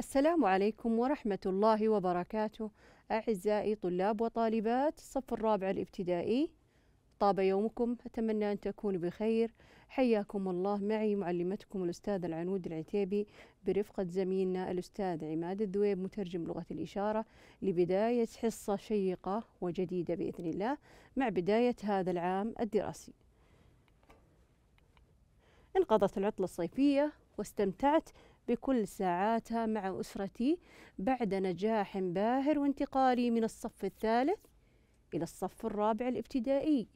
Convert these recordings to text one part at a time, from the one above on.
السلام عليكم ورحمة الله وبركاته أعزائي طلاب وطالبات الصف الرابع الابتدائي طاب يومكم أتمنى أن تكونوا بخير حياكم الله معي معلمتكم الأستاذ العنود العتيبي برفقة زميلنا الأستاذ عماد الذويب مترجم لغة الإشارة لبداية حصة شيقة وجديدة بإذن الله مع بداية هذا العام الدراسي انقضت العطلة الصيفية واستمتعت بكل ساعاتها مع أسرتي بعد نجاح باهر وانتقالي من الصف الثالث إلى الصف الرابع الابتدائي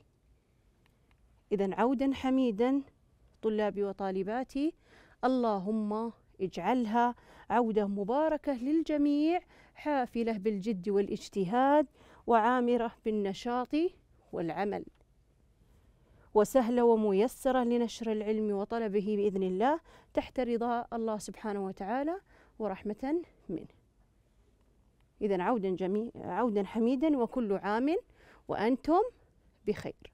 إذا عودا حميدا طلابي وطالباتي اللهم اجعلها عودة مباركة للجميع حافلة بالجد والاجتهاد وعامرة بالنشاط والعمل وسهلة وميسرة لنشر العلم وطلبه بإذن الله تحت رضا الله سبحانه وتعالى ورحمة منه إذا عودا, جميع عودا حميدا وكل عام وأنتم بخير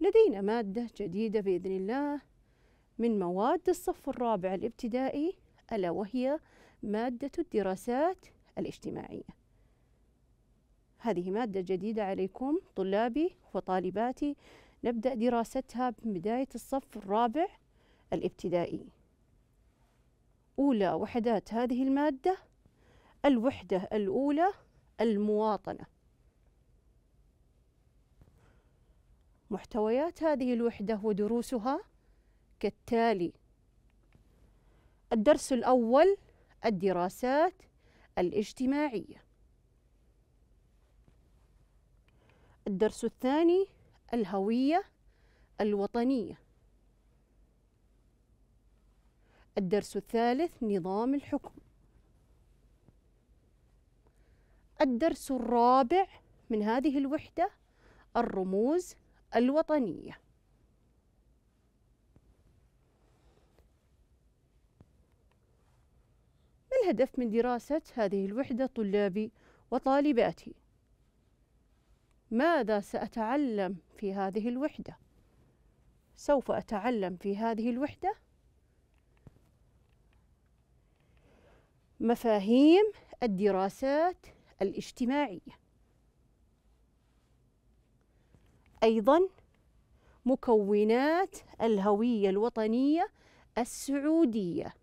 لدينا مادة جديدة بإذن الله من مواد الصف الرابع الابتدائي ألا وهي مادة الدراسات الاجتماعية هذه مادة جديدة عليكم طلابي وطالباتي نبدأ دراستها ببداية الصف الرابع الابتدائي أولى وحدات هذه المادة الوحدة الأولى المواطنة محتويات هذه الوحدة ودروسها كالتالي الدرس الأول الدراسات الاجتماعية الدرس الثاني الهوية الوطنية الدرس الثالث نظام الحكم الدرس الرابع من هذه الوحدة الرموز الوطنية ما الهدف من دراسة هذه الوحدة طلابي وطالباتي؟ ماذا سأتعلم في هذه الوحدة سوف أتعلم في هذه الوحدة مفاهيم الدراسات الاجتماعية أيضا مكونات الهوية الوطنية السعودية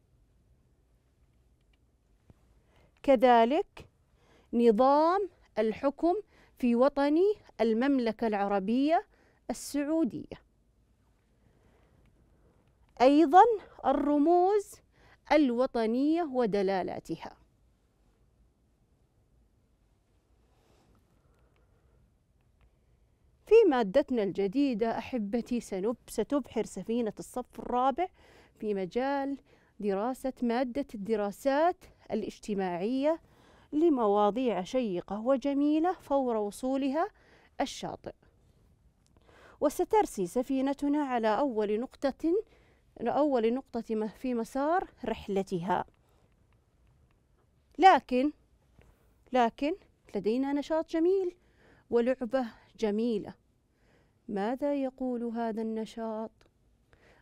كذلك نظام الحكم في وطني المملكة العربية السعودية أيضا الرموز الوطنية ودلالاتها في مادتنا الجديدة أحبتي ستبحر سفينة الصف الرابع في مجال دراسة مادة الدراسات الاجتماعية لمواضيع شيقة وجميلة فور وصولها الشاطئ وسترسي سفينتنا على أول نقطة أول نقطة في مسار رحلتها لكن لكن لدينا نشاط جميل ولعبة جميلة ماذا يقول هذا النشاط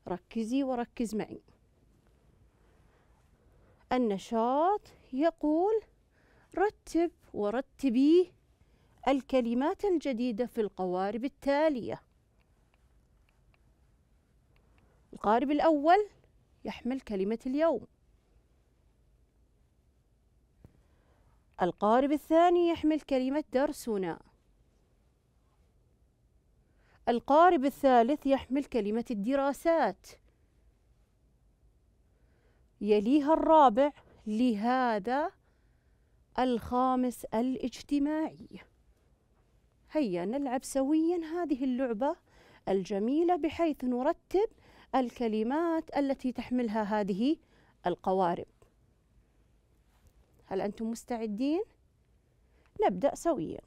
ركزي وركز معي النشاط يقول رتب ورتبي الكلمات الجديدة في القوارب التالية القارب الأول يحمل كلمة اليوم القارب الثاني يحمل كلمة درسنا القارب الثالث يحمل كلمة الدراسات يليها الرابع لهذا الخامس الاجتماعي هيا نلعب سويا هذه اللعبة الجميلة بحيث نرتب الكلمات التي تحملها هذه القوارب هل أنتم مستعدين؟ نبدأ سويا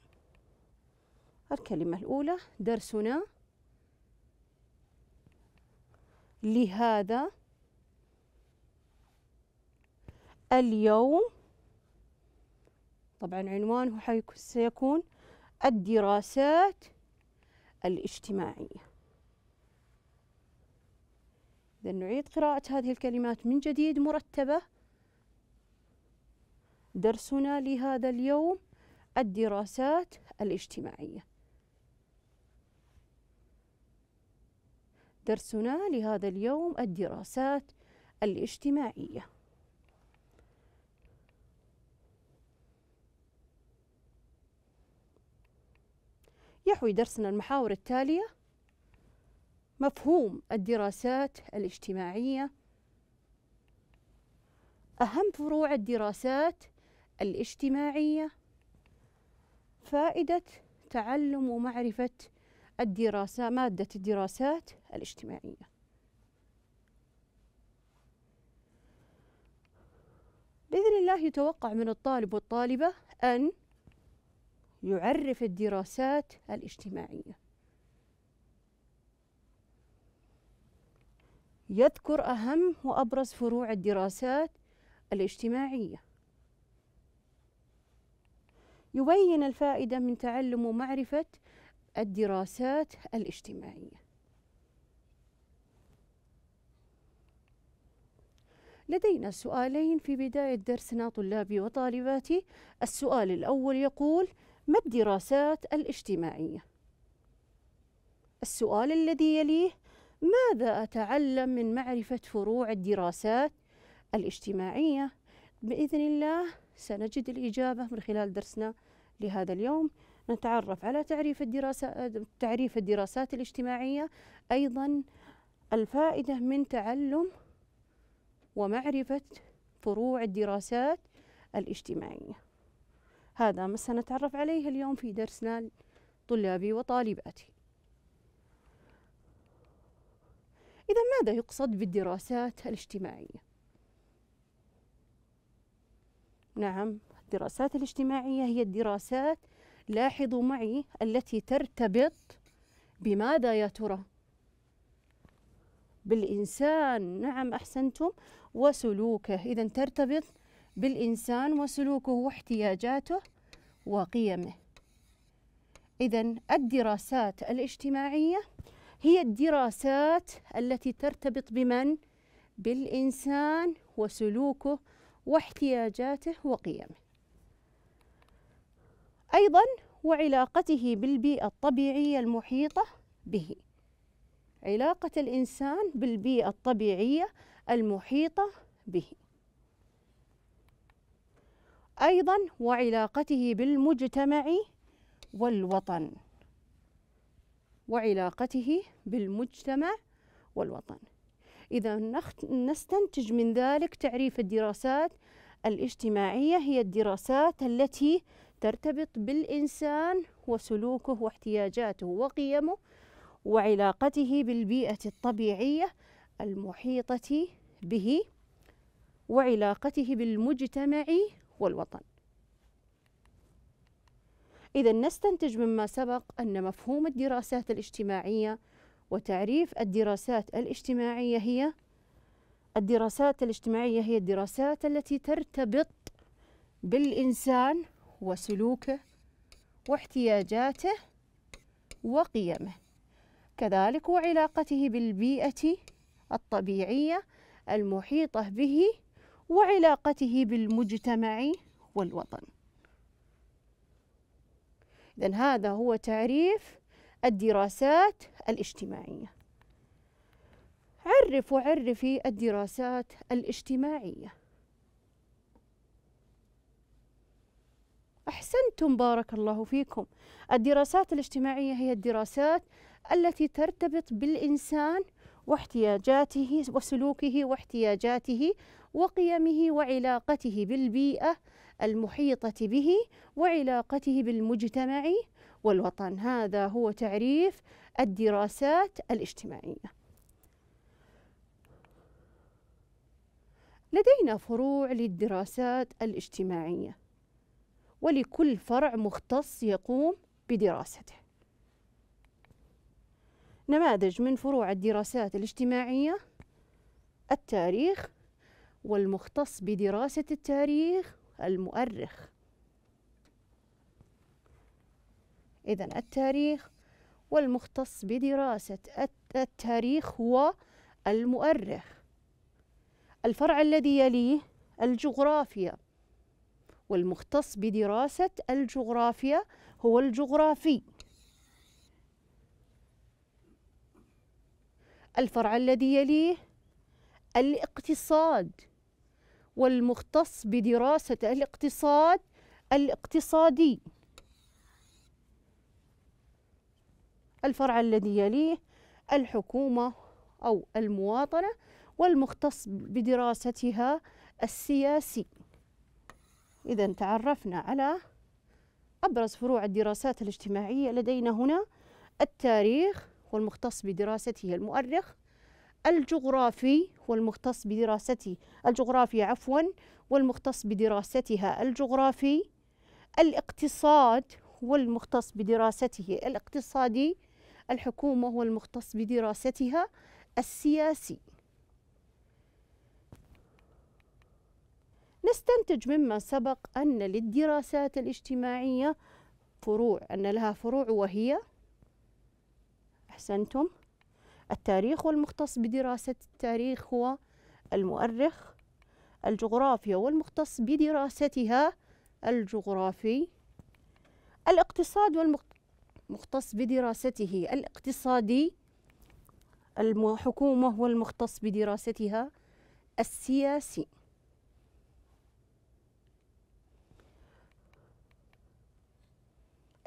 الكلمة الأولى درسنا لهذا اليوم طبعا عنوانه سيكون الدراسات الاجتماعية إذا نعيد قراءة هذه الكلمات من جديد مرتبة درسنا لهذا اليوم الدراسات الاجتماعية درسنا لهذا اليوم الدراسات الاجتماعيه يحوي درسنا المحاور التالية مفهوم الدراسات الاجتماعية أهم فروع الدراسات الاجتماعية فائدة تعلم ومعرفة الدراسة مادة الدراسات الاجتماعية بإذن الله يتوقع من الطالب والطالبة أن يعرف الدراسات الاجتماعية يذكر أهم وأبرز فروع الدراسات الاجتماعية يبين الفائدة من تعلم ومعرفة الدراسات الاجتماعية لدينا سؤالين في بداية درسنا طلابي وطالباتي السؤال الأول يقول ما الدراسات الاجتماعية؟ السؤال الذي يليه ماذا أتعلم من معرفة فروع الدراسات الاجتماعية؟ بإذن الله سنجد الإجابة من خلال درسنا لهذا اليوم نتعرف على تعريف الدراسة تعريف الدراسات الاجتماعية أيضا الفائدة من تعلم ومعرفة فروع الدراسات الاجتماعية هذا ما سنتعرف عليه اليوم في درسنا طلابي وطالباتي إذا ماذا يقصد بالدراسات الاجتماعية؟ نعم الدراسات الاجتماعية هي الدراسات لاحظوا معي التي ترتبط بماذا يا ترى؟ بالإنسان نعم أحسنتم وسلوكه إذا ترتبط بالإنسان وسلوكه واحتياجاته وقيمه إذا الدراسات الاجتماعية هي الدراسات التي ترتبط بمن؟ بالإنسان وسلوكه واحتياجاته وقيمه أيضا وعلاقته بالبيئة الطبيعية المحيطة به علاقة الإنسان بالبيئة الطبيعية المحيطة به أيضا وعلاقته بالمجتمع والوطن وعلاقته بالمجتمع والوطن إذا نستنتج من ذلك تعريف الدراسات الاجتماعية هي الدراسات التي ترتبط بالإنسان وسلوكه واحتياجاته وقيمه وعلاقته بالبيئة الطبيعية المحيطة به وعلاقته بالمجتمع والوطن إذا نستنتج مما سبق أن مفهوم الدراسات الاجتماعية وتعريف الدراسات الاجتماعية هي الدراسات الاجتماعية هي الدراسات التي ترتبط بالإنسان وسلوكه واحتياجاته وقيمه كذلك وعلاقته بالبيئة الطبيعية المحيطة به وعلاقته بالمجتمع والوطن إذا هذا هو تعريف الدراسات الاجتماعية عرف وعرفي الدراسات الاجتماعية أحسنتم بارك الله فيكم الدراسات الاجتماعية هي الدراسات التي ترتبط بالإنسان واحتياجاته وسلوكه واحتياجاته وقيمه وعلاقته بالبيئة المحيطة به وعلاقته بالمجتمع والوطن هذا هو تعريف الدراسات الاجتماعية لدينا فروع للدراسات الاجتماعية ولكل فرع مختص يقوم بدراسته نماذج من فروع الدراسات الاجتماعية التاريخ والمختص بدراسة التاريخ المؤرخ إذا التاريخ والمختص بدراسة التاريخ هو المؤرخ الفرع الذي يليه الجغرافيا والمختص بدراسة الجغرافيا هو الجغرافي الفرع الذي يليه الاقتصاد والمختص بدراسة الاقتصاد الاقتصادي الفرع الذي يليه الحكومة أو المواطنة والمختص بدراستها السياسي إذا تعرفنا على أبرز فروع الدراسات الاجتماعية لدينا هنا التاريخ والمختص بدراسته المؤرخ الجغرافي والمختص بدراسته الجغرافيا عفوا والمختص بدراستها الجغرافي الاقتصاد والمختص بدراسته الاقتصادي الحكومة والمختص بدراستها السياسي نستنتج مما سبق أن للدراسات الاجتماعية فروع أن لها فروع وهي أحسنتم التاريخ والمختص بدراسة التاريخ هو المؤرخ الجغرافيا والمختص بدراستها الجغرافي الاقتصاد والمختص بدراسته الاقتصادي الحكومة والمختص بدراستها السياسي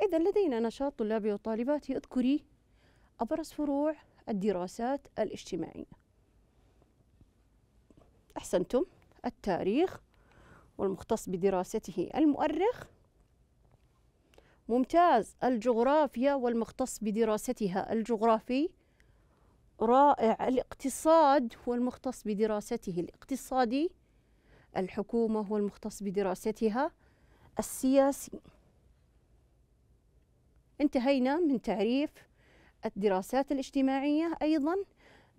إذا لدينا نشاط طلابي وطالباتي اذكري أبرز فروع الدراسات الاجتماعية أحسنتم التاريخ والمختص بدراسته المؤرخ ممتاز الجغرافيا والمختص بدراستها الجغرافي رائع الاقتصاد والمختص بدراسته الاقتصادي الحكومة والمختص بدراستها السياسي انتهينا من تعريف الدراسات الاجتماعية أيضا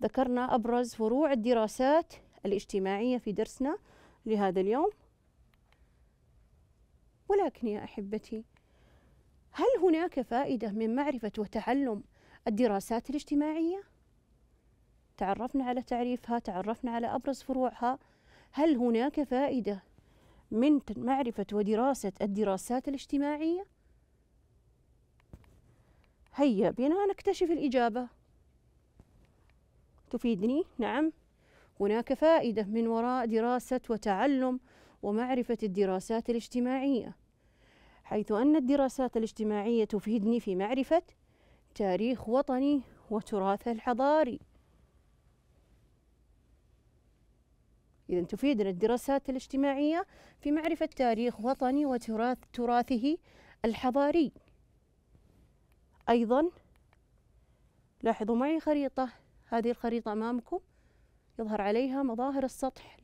ذكرنا أبرز فروع الدراسات الاجتماعية في درسنا لهذا اليوم ولكن يا أحبتي هل هناك فائدة من معرفة وتعلم الدراسات الاجتماعية؟ تعرفنا على تعريفها، تعرفنا على أبرز فروعها، هل هناك فائدة من معرفة ودراسة الدراسات الاجتماعية؟ هيا بنا نكتشف الإجابة تفيدني نعم هناك فائدة من وراء دراسة وتعلم ومعرفة الدراسات الاجتماعية حيث أن الدراسات الاجتماعية تفيدني في معرفة تاريخ وطني وتراثه الحضاري إذا تفيدنا الدراسات الاجتماعية في معرفة تاريخ وطني وتراث تراثه الحضاري أيضا لاحظوا معي خريطة هذه الخريطة أمامكم يظهر عليها مظاهر السطح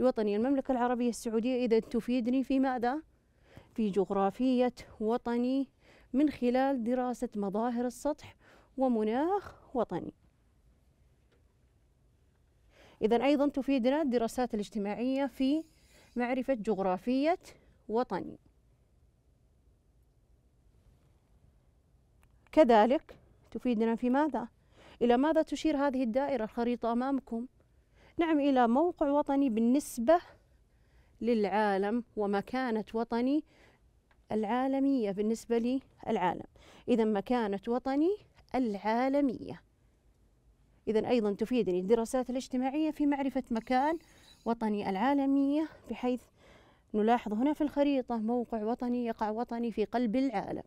لوطني المملكة العربية السعودية إذا تفيدني في ماذا؟ في جغرافية وطني من خلال دراسة مظاهر السطح ومناخ وطني إذا أيضا تفيدنا الدراسات الاجتماعية في معرفة جغرافية وطني كذلك تفيدنا في ماذا؟ إلى ماذا تشير هذه الدائرة الخريطة أمامكم؟ نعم إلى موقع وطني بالنسبة للعالم ومكانة وطني العالمية بالنسبة للعالم إذا مكانة وطني العالمية إذا أيضا تفيدني الدراسات الاجتماعية في معرفة مكان وطني العالمية بحيث نلاحظ هنا في الخريطة موقع وطني يقع وطني في قلب العالم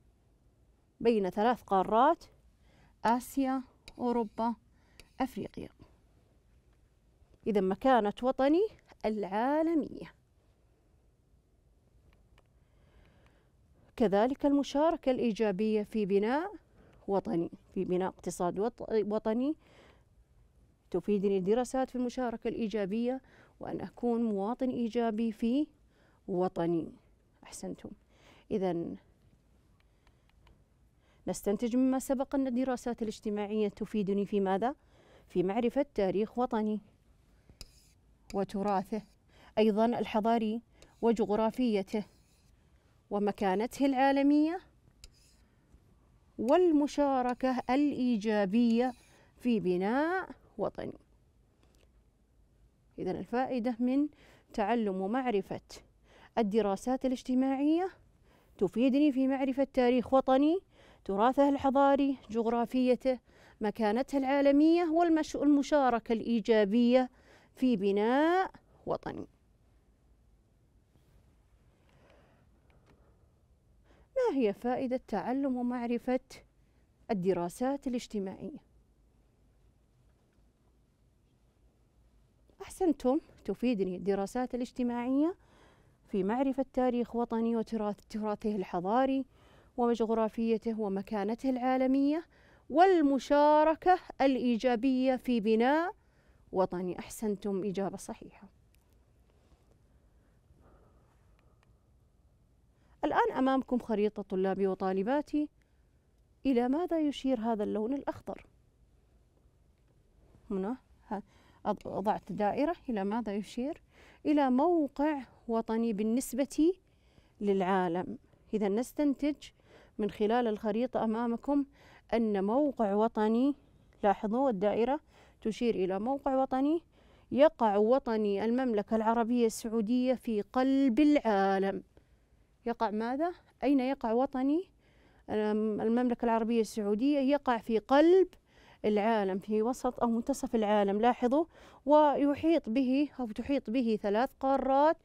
بين ثلاث قارات آسيا أوروبا أفريقيا إذا مكانة وطني العالمية كذلك المشاركة الإيجابية في بناء وطني في بناء اقتصاد وطني تفيدني الدراسات في المشاركة الإيجابية وأن أكون مواطن إيجابي في وطني أحسنتم إذا نستنتج مما سبق أن الدراسات الاجتماعية تفيدني في ماذا؟ في معرفة تاريخ وطني وتراثه أيضا الحضاري وجغرافيته ومكانته العالمية والمشاركة الإيجابية في بناء وطني إذا الفائدة من تعلم ومعرفة الدراسات الاجتماعية تفيدني في معرفة تاريخ وطني تراثه الحضاري جغرافيته مكانته العالمية والمشاركة الإيجابية في بناء وطني ما هي فائدة تعلم ومعرفة الدراسات الاجتماعية؟ أحسنتم تفيدني الدراسات الاجتماعية في معرفة تاريخ وطني وتراثه الحضاري وجغرافيته ومكانته العالمية والمشاركة الإيجابية في بناء وطني أحسنتم إجابة صحيحة الآن أمامكم خريطة طلابي وطالباتي إلى ماذا يشير هذا اللون الأخضر هنا أضعت دائرة إلى ماذا يشير إلى موقع وطني بالنسبة للعالم إذا نستنتج من خلال الخريطة أمامكم أن موقع وطني لاحظوا الدائرة تشير إلى موقع وطني يقع وطني المملكة العربية السعودية في قلب العالم يقع ماذا؟ أين يقع وطني المملكة العربية السعودية يقع في قلب العالم في وسط أو منتصف العالم لاحظوا ويحيط به أو تحيط به ثلاث قارات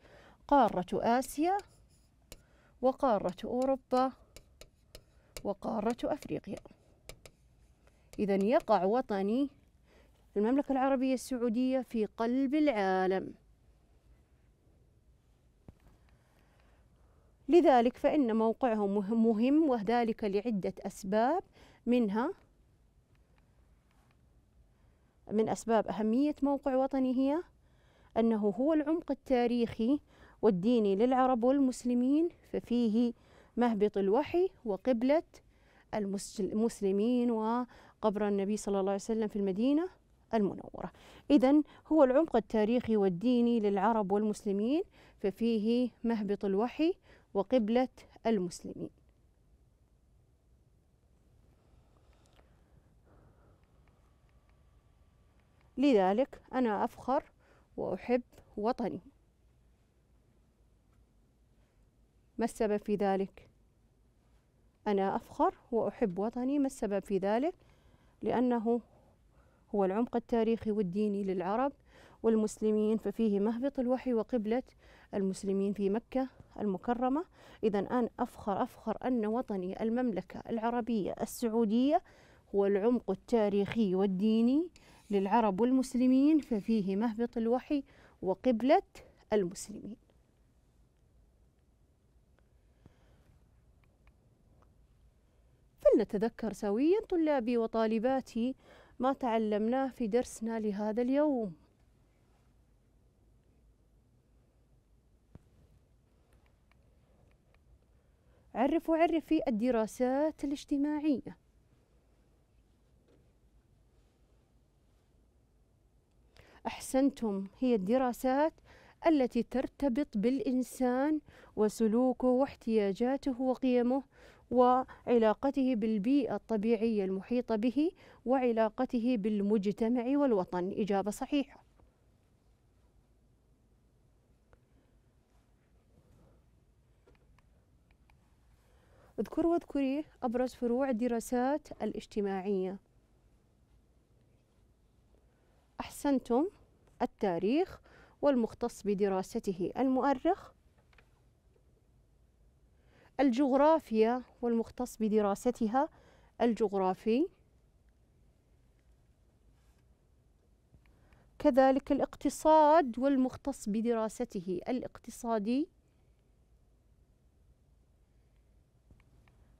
قارة آسيا وقارة أوروبا وقارة أفريقيا إذا يقع وطني المملكة العربية السعودية في قلب العالم لذلك فإن موقعهم مهم وذلك لعدة أسباب منها من أسباب أهمية موقع وطني هي أنه هو العمق التاريخي والديني للعرب والمسلمين ففيه مهبط الوحي وقبلة المسلمين وقبر النبي صلى الله عليه وسلم في المدينة المنورة إذا هو العمق التاريخي والديني للعرب والمسلمين ففيه مهبط الوحي وقبلة المسلمين لذلك أنا أفخر وأحب وطني ما السبب في ذلك أنا أفخر وأحب وطني ما السبب في ذلك لأنه هو العمق التاريخي والديني للعرب والمسلمين ففيه مهبط الوحي وقبلة المسلمين في مكة المكرمة إذا أنا أفخر أفخر أن وطني المملكة العربية السعودية هو العمق التاريخي والديني للعرب والمسلمين ففيه مهبط الوحي وقبلة المسلمين هل نتذكر سويا طلابي وطالباتي ما تعلمناه في درسنا لهذا اليوم عرف وعرفي الدراسات الاجتماعية أحسنتم هي الدراسات التي ترتبط بالإنسان وسلوكه واحتياجاته وقيمه وعلاقته بالبيئة الطبيعية المحيطة به وعلاقته بالمجتمع والوطن إجابة صحيحة اذكر واذكري أبرز فروع الدراسات الاجتماعية أحسنتم التاريخ والمختص بدراسته المؤرخ الجغرافيا والمختص بدراستها الجغرافي كذلك الاقتصاد والمختص بدراسته الاقتصادي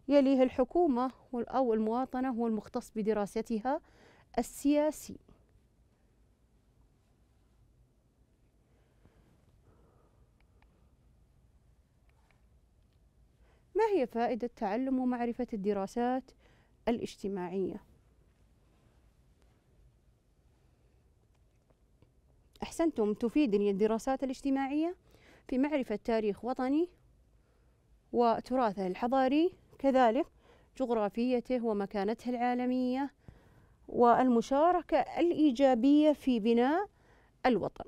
يليه الحكومة أو المواطنة والمختص بدراستها السياسي ما هي فائدة تعلم ومعرفة الدراسات الاجتماعية؟ أحسنتم تفيدني الدراسات الاجتماعية في معرفة تاريخ وطني وتراثه الحضاري كذلك جغرافيته ومكانته العالمية والمشاركة الإيجابية في بناء الوطن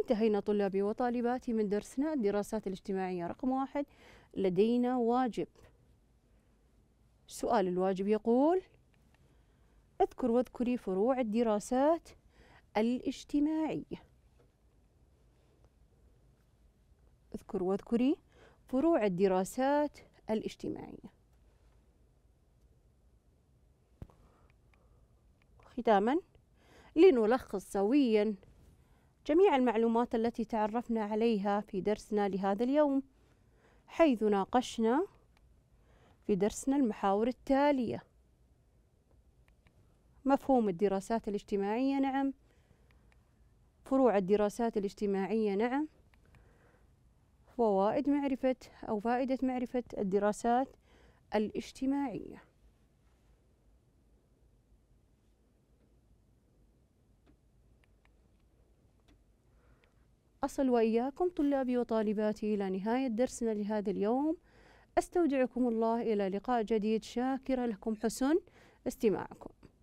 انتهينا طلابي وطالباتي من درسنا الدراسات الاجتماعية رقم واحد لدينا واجب سؤال الواجب يقول اذكر واذكري فروع الدراسات الاجتماعية اذكر واذكري فروع الدراسات الاجتماعية ختاما لنلخص سويا جميع المعلومات التي تعرفنا عليها في درسنا لهذا اليوم حيث ناقشنا في درسنا المحاور التالية مفهوم الدراسات الاجتماعية نعم فروع الدراسات الاجتماعية نعم فوائد معرفة أو فائدة معرفة الدراسات الاجتماعية أصل وإياكم طلابي وطالباتي إلى نهاية درسنا لهذا اليوم أستودعكم الله إلى لقاء جديد شاكرة لكم حسن استماعكم